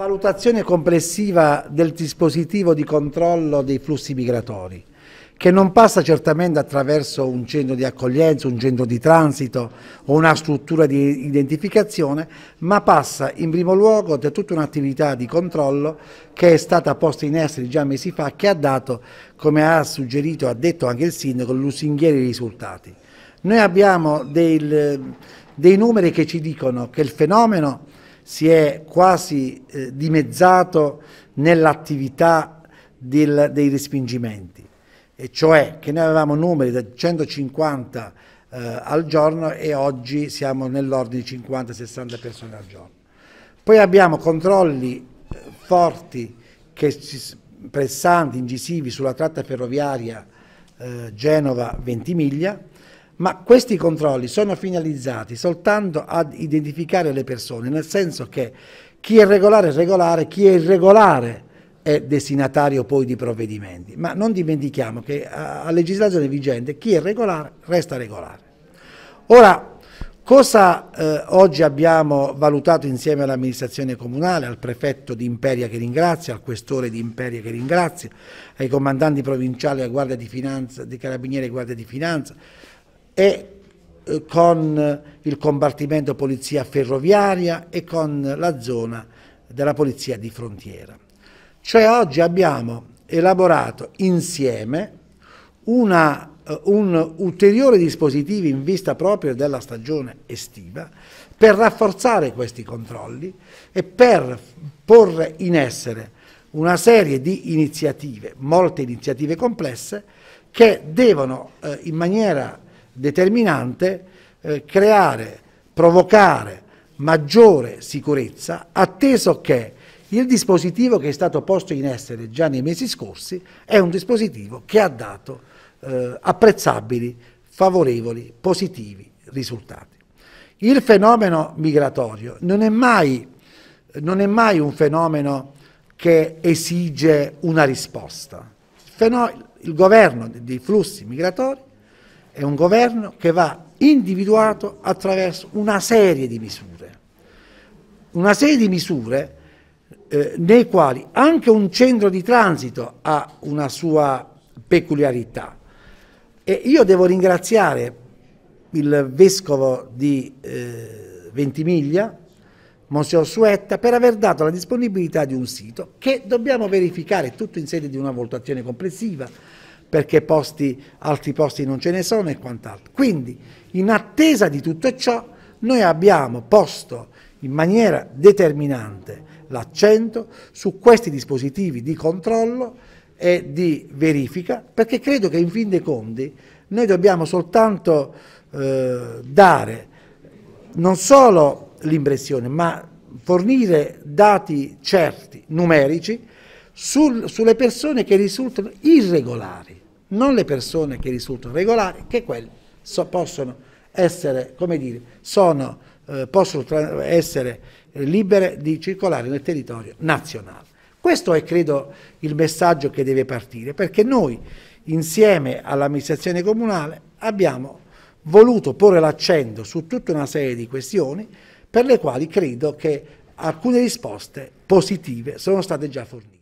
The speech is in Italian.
valutazione complessiva del dispositivo di controllo dei flussi migratori, che non passa certamente attraverso un centro di accoglienza, un centro di transito o una struttura di identificazione, ma passa in primo luogo da tutta un'attività di controllo che è stata posta in essere già mesi fa, che ha dato, come ha suggerito, ha detto anche il sindaco, lusinghieri risultati. Noi abbiamo del, dei numeri che ci dicono che il fenomeno si è quasi eh, dimezzato nell'attività dei respingimenti, e cioè che noi avevamo numeri da 150 eh, al giorno e oggi siamo nell'ordine di 50-60 persone al giorno. Poi abbiamo controlli eh, forti, ci, pressanti, incisivi sulla tratta ferroviaria eh, Genova-Ventimiglia, ma questi controlli sono finalizzati soltanto ad identificare le persone, nel senso che chi è regolare è regolare, chi è irregolare è destinatario poi di provvedimenti, ma non dimentichiamo che a, legislazione vigente chi è regolare resta regolare. Ora, cosa eh, oggi abbiamo valutato insieme all'amministrazione comunale, al prefetto di Imperia che ringrazio, al questore di Imperia che ringrazio, ai comandanti provinciali, alla Guardia di Finanza, di Carabinieri e Guardia di Finanza, e eh, con eh, il compartimento polizia ferroviaria e con la zona della polizia di frontiera. Cioè oggi abbiamo elaborato insieme una, eh, un ulteriore dispositivo in vista proprio della stagione estiva per rafforzare questi controlli e per porre in essere una serie di iniziative, molte iniziative complesse, che devono eh, in maniera determinante eh, creare, provocare maggiore sicurezza, atteso che il dispositivo che è stato posto in essere già nei mesi scorsi è un dispositivo che ha dato eh, apprezzabili, favorevoli, positivi risultati. Il fenomeno migratorio non è mai, non è mai un fenomeno che esige una risposta. Il, il governo dei flussi migratori è un governo che va individuato attraverso una serie di misure, una serie di misure eh, nei quali anche un centro di transito ha una sua peculiarità. E io devo ringraziare il vescovo di eh, Ventimiglia, Monsignor Suetta, per aver dato la disponibilità di un sito che dobbiamo verificare tutto in sede di una valutazione complessiva perché posti, altri posti non ce ne sono e quant'altro. Quindi in attesa di tutto ciò noi abbiamo posto in maniera determinante l'accento su questi dispositivi di controllo e di verifica perché credo che in fin dei conti noi dobbiamo soltanto eh, dare non solo l'impressione ma fornire dati certi, numerici, sul, sulle persone che risultano irregolari non le persone che risultano regolari, che quelle so, possono essere, come dire, sono, eh, possono essere libere di circolare nel territorio nazionale. Questo è, credo, il messaggio che deve partire, perché noi, insieme all'amministrazione comunale, abbiamo voluto porre l'accento su tutta una serie di questioni per le quali credo che alcune risposte positive sono state già fornite.